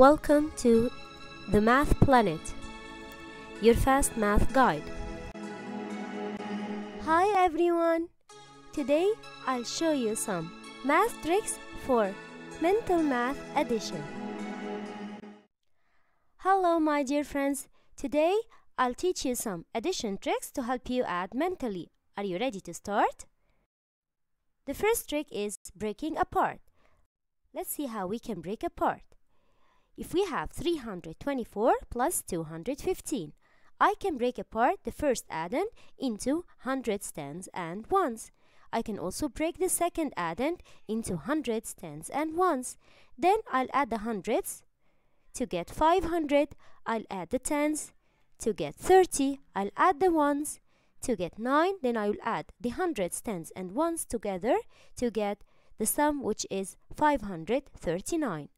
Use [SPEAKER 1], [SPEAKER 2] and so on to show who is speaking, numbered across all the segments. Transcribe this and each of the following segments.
[SPEAKER 1] Welcome to The Math Planet, your fast math guide. Hi everyone! Today I'll show you some math tricks for mental math addition. Hello my dear friends! Today I'll teach you some addition tricks to help you add mentally. Are you ready to start? The first trick is breaking apart. Let's see how we can break apart. If we have 324 plus 215, I can break apart the first addend into hundreds, tens, and ones. I can also break the second addend into hundreds, tens, and ones. Then I'll add the hundreds to get 500. I'll add the tens to get 30. I'll add the ones to get 9. Then I will add the hundreds, tens, and ones together to get the sum which is 539.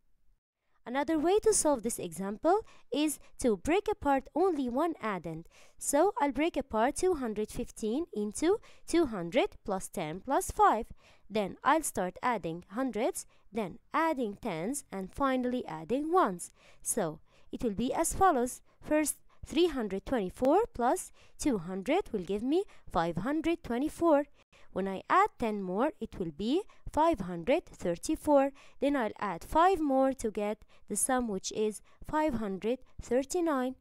[SPEAKER 1] Another way to solve this example is to break apart only one addend. So I'll break apart 215 into 200 plus 10 plus 5. Then I'll start adding hundreds, then adding tens, and finally adding ones. So it will be as follows. First, 324 plus 200 will give me 524. When I add 10 more, it will be 534. Then I'll add 5 more to get the sum which is 539.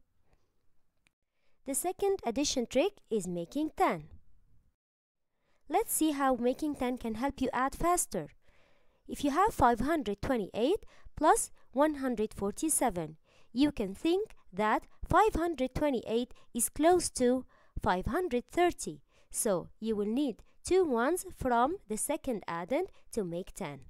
[SPEAKER 1] The second addition trick is making 10. Let's see how making 10 can help you add faster. If you have 528 plus 147, you can think that 528 is close to 530. So you will need two ones from the second addend to make 10.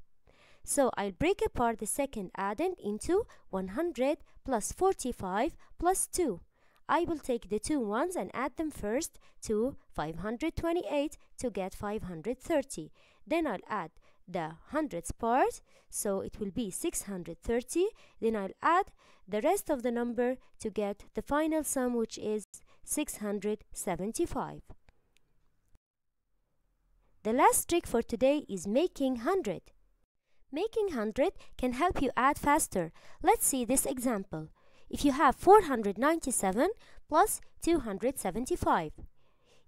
[SPEAKER 1] So I'll break apart the second addend into 100 plus 45 plus 2. I will take the two ones and add them first to 528 to get 530. Then I'll add the hundredths part, so it will be 630. Then I'll add the rest of the number to get the final sum, which is 675. The last trick for today is making 100. Making 100 can help you add faster. Let's see this example. If you have 497 plus 275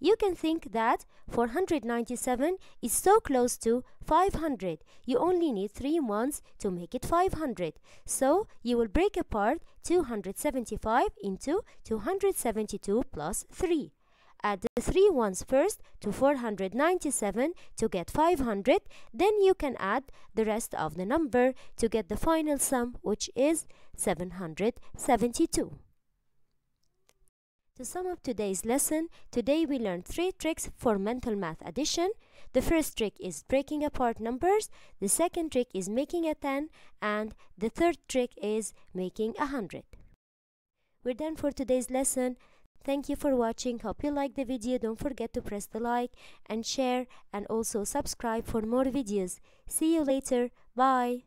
[SPEAKER 1] you can think that 497 is so close to 500. You only need 3 months to make it 500. So you will break apart 275 into 272 plus 3. Add the 3 ones first to 497 to get 500. Then you can add the rest of the number to get the final sum which is 772. To sum up today's lesson, today we learned three tricks for mental math addition. The first trick is breaking apart numbers, the second trick is making a 10, and the third trick is making a 100. We're done for today's lesson. Thank you for watching. Hope you like the video. Don't forget to press the like and share and also subscribe for more videos. See you later. Bye.